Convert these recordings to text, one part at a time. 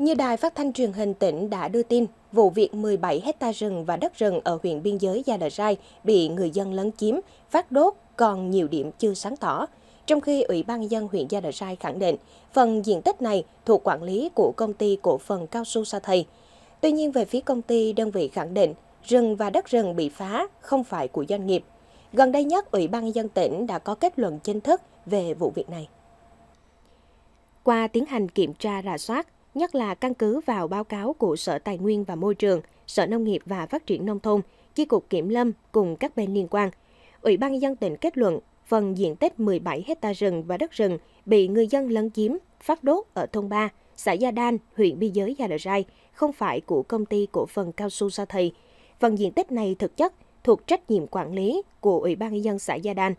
Như đài phát thanh truyền hình tỉnh đã đưa tin, vụ việc 17 hecta rừng và đất rừng ở huyện biên giới Gia Đờ Rai bị người dân lấn chiếm, phát đốt còn nhiều điểm chưa sáng tỏ. Trong khi Ủy ban dân huyện Gia Đờ Rai khẳng định, phần diện tích này thuộc quản lý của công ty cổ phần cao su Sa Thầy. Tuy nhiên về phía công ty, đơn vị khẳng định rừng và đất rừng bị phá không phải của doanh nghiệp. Gần đây nhất, Ủy ban dân tỉnh đã có kết luận chính thức về vụ việc này. Qua tiến hành kiểm tra rà soát, nhất là căn cứ vào báo cáo của Sở Tài nguyên và Môi trường, Sở Nông nghiệp và Phát triển Nông thôn, Chi cục Kiểm lâm cùng các bên liên quan. Ủy ban dân tỉnh kết luận phần diện tích 17 hecta rừng và đất rừng bị người dân lấn chiếm, phát đốt ở thôn 3, xã Gia Đan, huyện biên giới Gia Đờ Rai, không phải của công ty cổ phần cao su Sa Thầy. Phần diện tích này thực chất thuộc trách nhiệm quản lý của Ủy ban dân xã Gia Đan.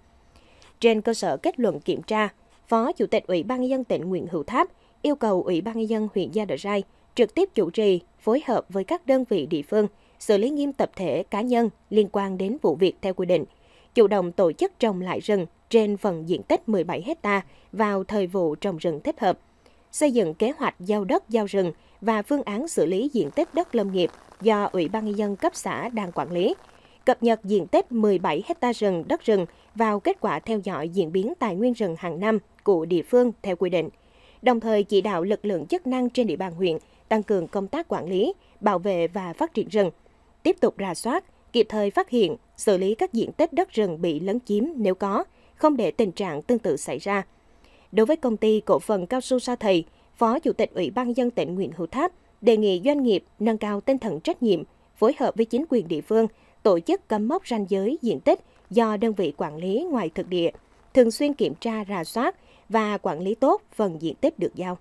Trên cơ sở kết luận kiểm tra, Phó Chủ tịch Ủy ban dân tỉnh Nguyễn Hữu Tháp yêu cầu Ủy ban nhân dân huyện Gia Đờ Rai trực tiếp chủ trì, phối hợp với các đơn vị địa phương, xử lý nghiêm tập thể cá nhân liên quan đến vụ việc theo quy định, chủ động tổ chức trồng lại rừng trên phần diện tích 17 hecta vào thời vụ trồng rừng thích hợp, xây dựng kế hoạch giao đất giao rừng và phương án xử lý diện tích đất lâm nghiệp do Ủy ban Nhân dân cấp xã đang quản lý, cập nhật diện tích 17 hecta rừng đất rừng vào kết quả theo dõi diễn biến tài nguyên rừng hàng năm của địa phương theo quy định – đồng thời chỉ đạo lực lượng chức năng trên địa bàn huyện tăng cường công tác quản lý, bảo vệ và phát triển rừng, tiếp tục rà soát, kịp thời phát hiện, xử lý các diện tích đất rừng bị lấn chiếm nếu có, không để tình trạng tương tự xảy ra. Đối với công ty cổ phần cao su Sa Thầy, Phó Chủ tịch Ủy ban dân tỉnh Nguyễn Hữu Tháp đề nghị doanh nghiệp nâng cao tinh thần trách nhiệm, phối hợp với chính quyền địa phương, tổ chức cắm mốc ranh giới diện tích do đơn vị quản lý ngoài thực địa thường xuyên kiểm tra rà soát và quản lý tốt phần diện tích được giao.